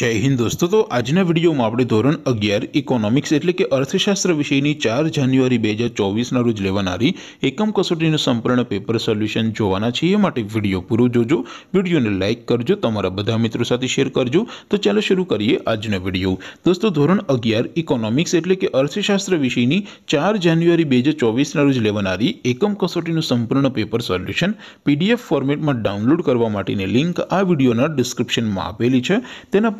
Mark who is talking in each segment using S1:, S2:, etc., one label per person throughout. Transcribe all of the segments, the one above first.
S1: જય હિન્દ દોસ્તો તો આજના વિડીયોમાં આપણે ધોરણ અગિયાર ઇકોનોમિક્સ એટલે કે અર્થશાસ્ત્ર વિષયની ચાર જાન્યુઆરી બે હજાર ચોવીસના રોજ લેવાનારી એકમ કસોટીનું સંપૂર્ણ પેપર સોલ્યુશન જોવાના છે એ માટે વિડીયો પૂરો જોજો વિડીયોને લાઇક કરજો તમારા બધા મિત્રો સાથે શેર કરજો તો ચાલો શરૂ કરીએ આજનો વિડીયો દોસ્તો ધોરણ અગિયાર ઇકોનોમિક્સ એટલે કે અર્થશાસ્ત્ર વિષયની ચાર જાન્યુઆરી બે હજાર ચોવીસના રોજ લેવાનારી એકમ કસોટીનું સંપૂર્ણ પેપર સોલ્યુશન પીડીએફ ફોર્મેટમાં ડાઉનલોડ કરવા માટેની લિંક આ વિડીયોના ડિસ્ક્રિપ્શનમાં આપેલી છે તેના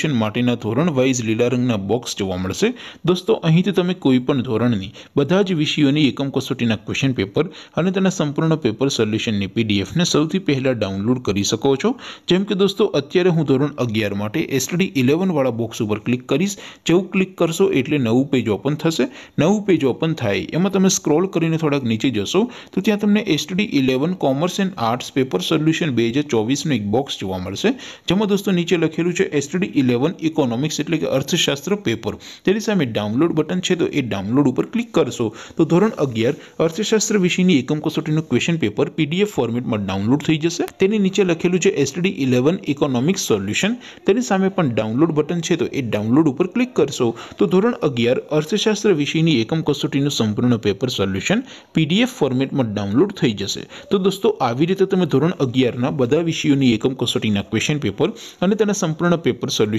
S1: ક્વેશ્ચન માર્ટીના ધોરણ વાઇઝ લીડરિંગ ના બોક્સ જોવા મળશે દોસ્તો અહીંથી તમે કોઈપણ ધોરણની બધા જ વિષયોની એકમ કસોટીના ક્વેશ્ચન પેપર અને તેના સંપૂર્ણ પેપર સોલ્યુશનની પીડીએફ ને સૌથી પહેલા ડાઉનલોડ કરી શકો છો જેમ કે દોસ્તો અત્યારે હું ધોરણ 11 માટે STD 11 વાળા બોક્સ ઉપર ક્લિક કરીશ જેઉ ક્લિક કરશો એટલે નવું પેજ ઓપન થશે નવું પેજ ઓપન થાય એમાં તમે સ્ક્રોલ કરીને થોડક નીચે જશો તો ત્યાં તમને STD 11 commerce and arts paper solution 2024 નો એક બોક્સ જોવા મળશે જેમ કે દોસ્તો નીચે લખેલું છે STD અબન ઇકોનોમિક્સ એટલે કે અર્થશાસ્ત્ર પેપર તેરીસામે ડાઉનલોડ બટન છે તો એ ડાઉનલોડ ઉપર ક્લિક કરશો તો ધોરણ 11 અર્થશાસ્ત્ર વિષયની એકમ 60 ની ક્વેશ્ચન પેપર પીડીએફ ફોર્મેટમાં ડાઉનલોડ થઈ જશે તેની નીચે લખેલું છે STD 11 ઇકોનોમિક્સ સોલ્યુશન તેની સામે પણ ડાઉનલોડ બટન છે તો એ ડાઉનલોડ ઉપર ક્લિક કરશો તો ધોરણ 11 અર્થશાસ્ત્ર વિષયની એકમ 60 ની સંપૂર્ણનો પેપર સોલ્યુશન પીડીએફ ફોર્મેટમાં ડાઉનલોડ થઈ જશે તો દોસ્તો આવી રીતે તમે ધોરણ 11 ના બધા વિષયોની એકમ 60 ની ક્વેશ્ચન પેપર અને તેના સંપૂર્ણનો પેપર સોલ્યુશન